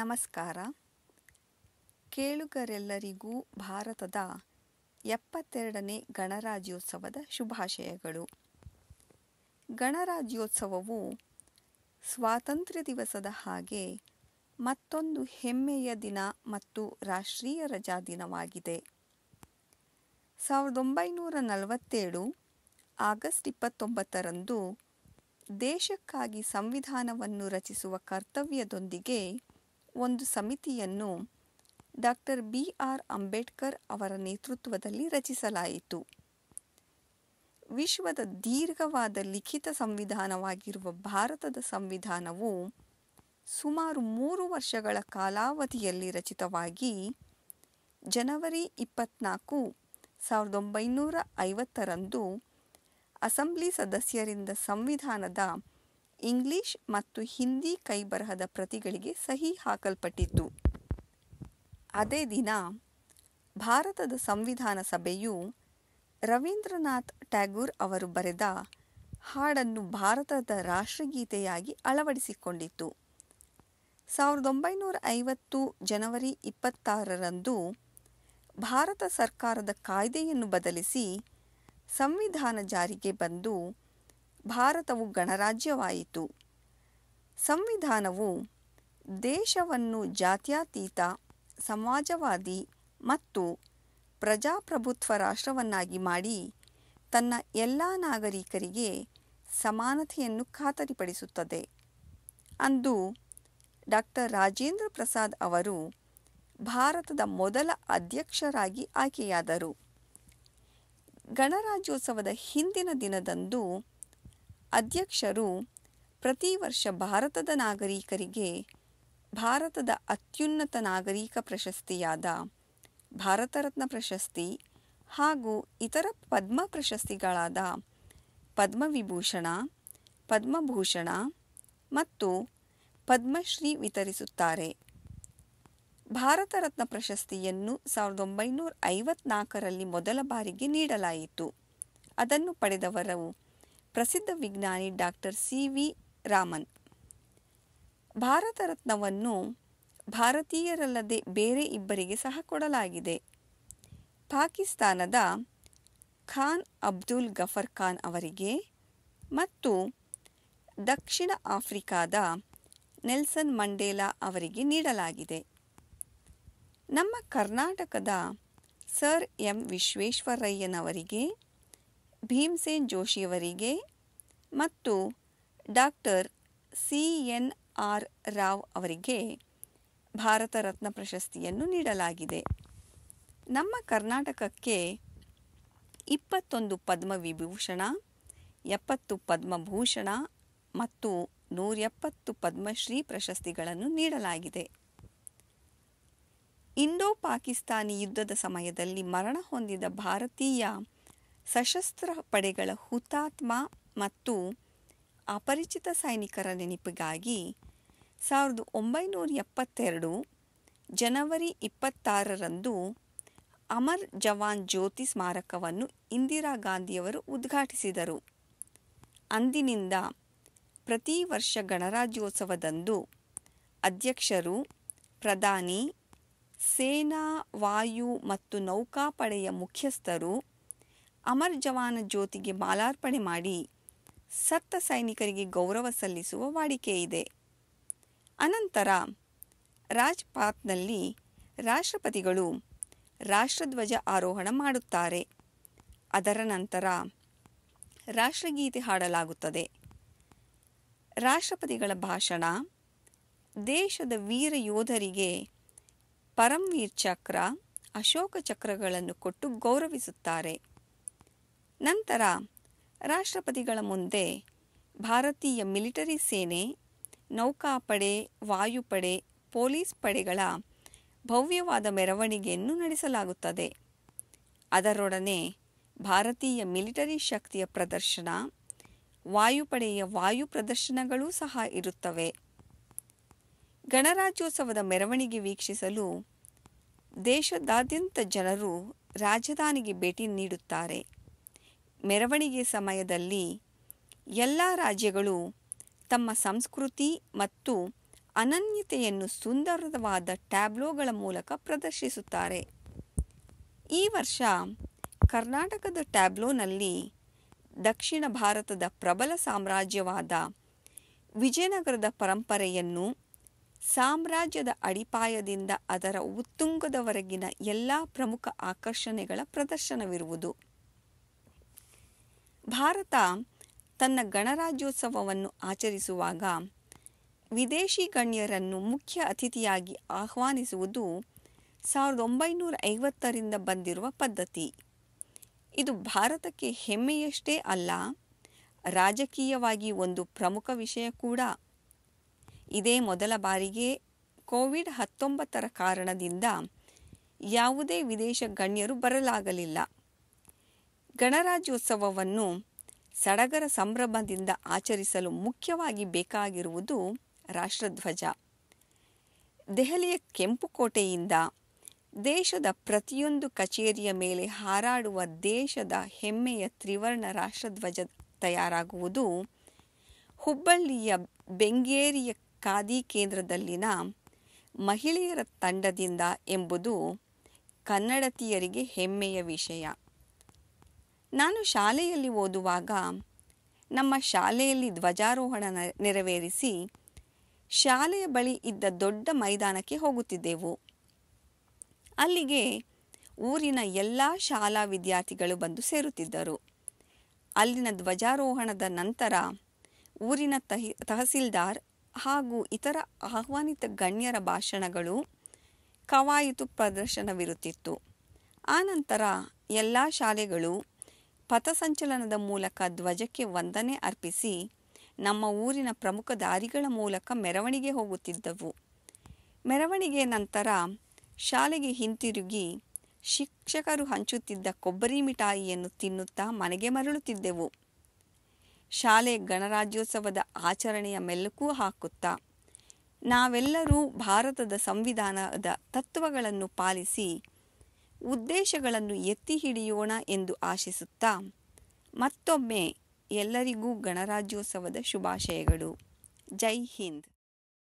ನಮಸ್ಕಾರ ಕೇಳುಗರೆಲ್ಲರಿಗೂ ಭಾರತದ ಎಪ್ಪತ್ತೆರಡನೇ ಗಣರಾಜ್ಯೋತ್ಸವದ ಶುಭಾಶಯಗಳು ಗಣರಾಜ್ಯೋತ್ಸವವು ಸ್ವಾತಂತ್ರ್ಯ ದಿವಸದ ಹಾಗೆ ಮತ್ತೊಂದು ಹೆಮ್ಮೆಯ ದಿನ ಮತ್ತು ರಾಷ್ಟ್ರೀಯ ರಜಾ ದಿನವಾಗಿದೆ ಸಾವಿರದ ಒಂಬೈನೂರ ನಲವತ್ತೇಳು ಆಗಸ್ಟ್ ಇಪ್ಪತ್ತೊಂಬತ್ತರಂದು ದೇಶಕ್ಕಾಗಿ ಸಂವಿಧಾನವನ್ನು ರಚಿಸುವ ಕರ್ತವ್ಯದೊಂದಿಗೆ ಒಂದು ಸಮಿತಿಯನ್ನು ಡಾಕ್ಟರ್ ಬಿ ಆರ್ ಅಂಬೇಡ್ಕರ್ ಅವರ ನೇತೃತ್ವದಲ್ಲಿ ರಚಿಸಲಾಯಿತು ವಿಶ್ವದ ದೀರ್ಘವಾದ ಲಿಖಿತ ಸಂವಿಧಾನವಾಗಿರುವ ಭಾರತದ ಸಂವಿಧಾನವು ಸುಮಾರು ಮೂರು ವರ್ಷಗಳ ಕಾಲಾವಧಿಯಲ್ಲಿ ರಚಿತವಾಗಿ ಜನವರಿ ಇಪ್ಪತ್ನಾಲ್ಕು ಸಾವಿರದ ಒಂಬೈನೂರ ಐವತ್ತರಂದು ಅಸೆಂಬ್ಲಿ ಸದಸ್ಯರಿಂದ ಸಂವಿಧಾನದ ಇಂಗ್ಲಿಷ್ ಮತ್ತು ಹಿಂದಿ ಕೈಬರಹದ ಪ್ರತಿಗಳಿಗೆ ಸಹಿ ಹಾಕಲ್ಪಟ್ಟಿತ್ತು ಅದೇ ದಿನ ಭಾರತದ ಸಂವಿಧಾನ ಸಭೆಯು ರವೀಂದ್ರನಾಥ್ ಟ್ಯಾಗೂರ್ ಅವರು ಬರೆದ ಹಾಡನ್ನು ಭಾರತದ ರಾಷ್ಟ್ರಗೀತೆಯಾಗಿ ಅಳವಡಿಸಿಕೊಂಡಿತ್ತು ಸಾವಿರದ ಒಂಬೈನೂರ ಐವತ್ತು ಜನವರಿ ಇಪ್ಪತ್ತಾರರಂದು ಭಾರತ ಸರ್ಕಾರದ ಕಾಯ್ದೆಯನ್ನು ಬದಲಿಸಿ ಸಂವಿಧಾನ ಜಾರಿಗೆ ಬಂದು ಭಾರತವು ಗಣರಾಜ್ಯವಾಯಿತು ಸಂವಿಧಾನವು ದೇಶವನ್ನು ಜಾತ್ಯಾತೀತ ಸಮಾಜವಾದಿ ಮತ್ತು ಪ್ರಜಾಪ್ರಭುತ್ವ ರಾಷ್ಟ್ರವನ್ನಾಗಿ ಮಾಡಿ ತನ್ನ ಎಲ್ಲ ನಾಗರಿಕರಿಗೆ ಸಮಾನತೆಯನ್ನು ಖಾತರಿಪಡಿಸುತ್ತದೆ ಅಂದು ಡಾಕ್ಟರ್ ರಾಜೇಂದ್ರ ಪ್ರಸಾದ್ ಅವರು ಭಾರತದ ಮೊದಲ ಅಧ್ಯಕ್ಷರಾಗಿ ಆಯ್ಕೆಯಾದರು ಗಣರಾಜ್ಯೋತ್ಸವದ ಹಿಂದಿನ ದಿನದಂದು ಅಧ್ಯಕ್ಷರು ಪ್ರತಿ ವರ್ಷ ಭಾರತದ ನಾಗರಿಕರಿಗೆ ಭಾರತದ ಅತ್ಯುನ್ನತ ನಾಗರಿಕ ಪ್ರಶಸ್ತಿಯಾದ ಭಾರತರತ್ನ ಪ್ರಶಸ್ತಿ ಹಾಗೂ ಇತರ ಪದ್ಮ ಪ್ರಶಸ್ತಿಗಳಾದ ಪದ್ಮವಿಭೂಷಣ ಪದ್ಮಭೂಷಣ ಮತ್ತು ಪದ್ಮಶ್ರೀ ವಿತರಿಸುತ್ತಾರೆ ಭಾರತರತ್ನ ಪ್ರಶಸ್ತಿಯನ್ನು ಸಾವಿರದ ಒಂಬೈನೂರ ಐವತ್ನಾಲ್ಕರಲ್ಲಿ ಮೊದಲ ಬಾರಿಗೆ ನೀಡಲಾಯಿತು ಅದನ್ನು ಪಡೆದವರು ಪ್ರಸಿದ್ಧ ವಿಜ್ಞಾನಿ ಡಾಕ್ಟರ್ ಸಿ ವಿ ರಾಮನ್ ಭಾರತ ರತ್ನವನ್ನು ಭಾರತೀಯರಲ್ಲದೆ ಬೇರೆ ಇಬ್ಬರಿಗೆ ಸಹ ಕೊಡಲಾಗಿದೆ ಪಾಕಿಸ್ತಾನದ ಖಾನ್ ಅಬ್ದುಲ್ ಗಫರ್ ಖಾನ್ ಅವರಿಗೆ ಮತ್ತು ದಕ್ಷಿಣ ಆಫ್ರಿಕಾದ ನೆಲ್ಸನ್ ಮಂಡೇಲಾ ಅವರಿಗೆ ನೀಡಲಾಗಿದೆ ನಮ್ಮ ಕರ್ನಾಟಕದ ಸರ್ ಎಂ ವಿಶ್ವೇಶ್ವರಯ್ಯನವರಿಗೆ ಭೀಮ್ಸೇನ್ ಜೋಶಿಯವರಿಗೆ ಮತ್ತು doctor C N R Rao ಅವರಿಗೆ ಭಾರತ ರತ್ನ ಪ್ರಶಸ್ತಿಯನ್ನು ನೀಡಲಾಗಿದೆ ನಮ್ಮ ಕರ್ನಾಟಕಕ್ಕೆ ಇಪ್ಪತ್ತೊಂದು ಪದ್ಮವಿಭೂಷಣ ಎಪ್ಪತ್ತು ಪದ್ಮಭೂಷಣ ಮತ್ತು ಎಪ್ಪತ್ತು ಪದ್ಮಶ್ರೀ ಪ್ರಶಸ್ತಿಗಳನ್ನು ನೀಡಲಾಗಿದೆ ಇಂಡೋ ಪಾಕಿಸ್ತಾನಿ ಯುದ್ಧದ ಸಮಯದಲ್ಲಿ ಮರಣ ಹೊಂದಿದ ಭಾರತೀಯ ಸಶಸ್ತ್ರ ಪಡೆಗಳ ಹುತಾತ್ಮ ಮತ್ತು ಅಪರಿಚಿತ ಸೈನಿಕರ ನೆನಪಿಗಾಗಿ ಸಾವಿರದ ಒಂಬೈನೂರ ಎಪ್ಪತ್ತೆರಡು ಜನವರಿ ಇಪ್ಪತ್ತಾರರಂದು ಅಮರ್ ಜವಾನ್ ಜ್ಯೋತಿ ಸ್ಮಾರಕವನ್ನು ಇಂದಿರಾ ಗಾಂಧಿಯವರು ಉದ್ಘಾಟಿಸಿದರು ಅಂದಿನಿಂದ ಪ್ರತಿ ವರ್ಷ ಗಣರಾಜ್ಯೋತ್ಸವದಂದು ಅಧ್ಯಕ್ಷರು ಪ್ರಧಾನಿ ಸೇನಾ ವಾಯು ಮತ್ತು ನೌಕಾಪಡೆಯ ಮುಖ್ಯಸ್ಥರು ಅಮರ್ ಜವಾನ ಜ್ಯೋತಿಗೆ ಮಾಲಾರ್ಪಣೆ ಮಾಡಿ ಸತ್ತ ಸೈನಿಕರಿಗೆ ಗೌರವ ಸಲ್ಲಿಸುವ ವಾಡಿಕೆ ಇದೆ ಅನಂತರ ರಾಜ್ಪಾತ್ನಲ್ಲಿ ರಾಷ್ಟ್ರಪತಿಗಳು ರಾಷ್ಟ್ರಧ್ವಜ ಆರೋಹಣ ಮಾಡುತ್ತಾರೆ ಅದರ ನಂತರ ರಾಷ್ಟ್ರಗೀತೆ ಹಾಡಲಾಗುತ್ತದೆ ರಾಷ್ಟ್ರಪತಿಗಳ ಭಾಷಣ ದೇಶದ ವೀರ ಯೋಧರಿಗೆ ಪರಮ್ವೀರ್ ಚಕ್ರ ಅಶೋಕ ಚಕ್ರಗಳನ್ನು ಕೊಟ್ಟು ಗೌರವಿಸುತ್ತಾರೆ ನಂತರ ರಾಷ್ಟ್ರಪತಿಗಳ ಮುಂದೆ ಭಾರತೀಯ ಮಿಲಿಟರಿ ಸೇನೆ ನೌಕಾಪಡೆ ವಾಯುಪಡೆ ಪೊಲೀಸ್ ಪಡೆಗಳ ಭವ್ಯವಾದ ಮೆರವಣಿಗೆಯನ್ನು ನಡೆಸಲಾಗುತ್ತದೆ ಅದರೊಡನೆ ಭಾರತೀಯ ಮಿಲಿಟರಿ ಶಕ್ತಿಯ ಪ್ರದರ್ಶನ ವಾಯುಪಡೆಯ ವಾಯು ಪ್ರದರ್ಶನಗಳೂ ಸಹ ಇರುತ್ತವೆ ಗಣರಾಜ್ಯೋತ್ಸವದ ಮೆರವಣಿಗೆ ವೀಕ್ಷಿಸಲು ದೇಶದಾದ್ಯಂತ ಜನರು ರಾಜಧಾನಿಗೆ ಭೇಟಿ ನೀಡುತ್ತಾರೆ ಮೆರವಣಿಗೆ ಸಮಯದಲ್ಲಿ ಎಲ್ಲ ರಾಜ್ಯಗಳು ತಮ್ಮ ಸಂಸ್ಕೃತಿ ಮತ್ತು ಅನನ್ಯತೆಯನ್ನು ಸುಂದರವಾದ ಟ್ಯಾಬ್ಲೋಗಳ ಮೂಲಕ ಪ್ರದರ್ಶಿಸುತ್ತಾರೆ ಈ ವರ್ಷ ಕರ್ನಾಟಕದ ಟ್ಯಾಬ್ಲೋನಲ್ಲಿ ದಕ್ಷಿಣ ಭಾರತದ ಪ್ರಬಲ ಸಾಮ್ರಾಜ್ಯವಾದ ವಿಜಯನಗರದ ಪರಂಪರೆಯನ್ನು ಸಾಮ್ರಾಜ್ಯದ ಅಡಿಪಾಯದಿಂದ ಅದರ ಉತ್ತುಂಗದವರೆಗಿನ ಎಲ್ಲ ಪ್ರಮುಖ ಆಕರ್ಷಣೆಗಳ ಪ್ರದರ್ಶನವಿರುವುದು ಭಾರತ ತನ್ನ ಗಣರಾಜ್ಯೋತ್ಸವವನ್ನು ಆಚರಿಸುವಾಗ ವಿದೇಶಿ ಗಣ್ಯರನ್ನು ಮುಖ್ಯ ಅತಿಥಿಯಾಗಿ ಆಹ್ವಾನಿಸುವುದು ಸಾವಿರದ ಒಂಬೈನೂರ ಐವತ್ತರಿಂದ ಬಂದಿರುವ ಪದ್ಧತಿ ಇದು ಭಾರತಕ್ಕೆ ಹೆಮ್ಮೆಯಷ್ಟೇ ಅಲ್ಲ ರಾಜಕೀಯವಾಗಿ ಒಂದು ಪ್ರಮುಖ ವಿಷಯ ಕೂಡ ಇದೇ ಮೊದಲ ಬಾರಿಗೆ ಕೋವಿಡ್ ಹತ್ತೊಂಬತ್ತರ ಕಾರಣದಿಂದ ಯಾವುದೇ ವಿದೇಶ ಗಣ್ಯರು ಬರಲಾಗಲಿಲ್ಲ ಗಣರಾಜ್ಯೋತ್ಸವವನ್ನು ಸಡಗರ ಸಂಭ್ರಮದಿಂದ ಆಚರಿಸಲು ಮುಖ್ಯವಾಗಿ ಬೇಕಾಗಿರುವುದು ರಾಷ್ಟ್ರಧ್ವಜ ದೆಹಲಿಯ ಕೋಟೆಯಿಂದ ದೇಶದ ಪ್ರತಿಯೊಂದು ಕಚೇರಿಯ ಮೇಲೆ ಹಾರಾಡುವ ದೇಶದ ಹೆಮ್ಮೆಯ ತ್ರಿವರ್ಣ ರಾಷ್ಟ್ರಧ್ವಜ ತಯಾರಾಗುವುದು ಹುಬ್ಬಳ್ಳಿಯ ಬೆಂಗೇರಿಯ ಖಾದಿ ಕೇಂದ್ರದಲ್ಲಿನ ಮಹಿಳೆಯರ ತಂಡದಿಂದ ಎಂಬುದು ಕನ್ನಡತಿಯರಿಗೆ ಹೆಮ್ಮೆಯ ವಿಷಯ ನಾನು ಶಾಲೆಯಲ್ಲಿ ಓದುವಾಗ ನಮ್ಮ ಶಾಲೆಯಲ್ಲಿ ಧ್ವಜಾರೋಹಣ ನೆರವೇರಿಸಿ ಶಾಲೆಯ ಬಳಿ ಇದ್ದ ದೊಡ್ಡ ಮೈದಾನಕ್ಕೆ ಹೋಗುತ್ತಿದ್ದೆವು ಅಲ್ಲಿಗೆ ಊರಿನ ಎಲ್ಲ ಶಾಲಾ ವಿದ್ಯಾರ್ಥಿಗಳು ಬಂದು ಸೇರುತ್ತಿದ್ದರು ಅಲ್ಲಿನ ಧ್ವಜಾರೋಹಣದ ನಂತರ ಊರಿನ ತಹಿ ತಹಸೀಲ್ದಾರ್ ಹಾಗೂ ಇತರ ಆಹ್ವಾನಿತ ಗಣ್ಯರ ಭಾಷಣಗಳು ಕವಾಯಿತು ಪ್ರದರ್ಶನವಿರುತ್ತಿತ್ತು ಆನಂತರ ಎಲ್ಲ ಶಾಲೆಗಳು ಪಥಸಂಚಲನದ ಮೂಲಕ ಧ್ವಜಕ್ಕೆ ವಂದನೆ ಅರ್ಪಿಸಿ ನಮ್ಮ ಊರಿನ ಪ್ರಮುಖ ದಾರಿಗಳ ಮೂಲಕ ಮೆರವಣಿಗೆ ಹೋಗುತ್ತಿದ್ದವು ಮೆರವಣಿಗೆ ನಂತರ ಶಾಲೆಗೆ ಹಿಂತಿರುಗಿ ಶಿಕ್ಷಕರು ಹಂಚುತ್ತಿದ್ದ ಕೊಬ್ಬರಿ ಮಿಠಾಯಿಯನ್ನು ತಿನ್ನುತ್ತಾ ಮನೆಗೆ ಮರಳುತ್ತಿದ್ದೆವು ಶಾಲೆ ಗಣರಾಜ್ಯೋತ್ಸವದ ಆಚರಣೆಯ ಮೆಲುಕು ಹಾಕುತ್ತಾ ನಾವೆಲ್ಲರೂ ಭಾರತದ ಸಂವಿಧಾನದ ತತ್ವಗಳನ್ನು ಪಾಲಿಸಿ ಉದ್ದೇಶಗಳನ್ನು ಎತ್ತಿ ಹಿಡಿಯೋಣ ಎಂದು ಆಶಿಸುತ್ತಾ ಮತ್ತೊಮ್ಮೆ ಎಲ್ಲರಿಗೂ ಗಣರಾಜ್ಯೋತ್ಸವದ ಶುಭಾಶಯಗಳು ಜೈ ಹಿಂದ್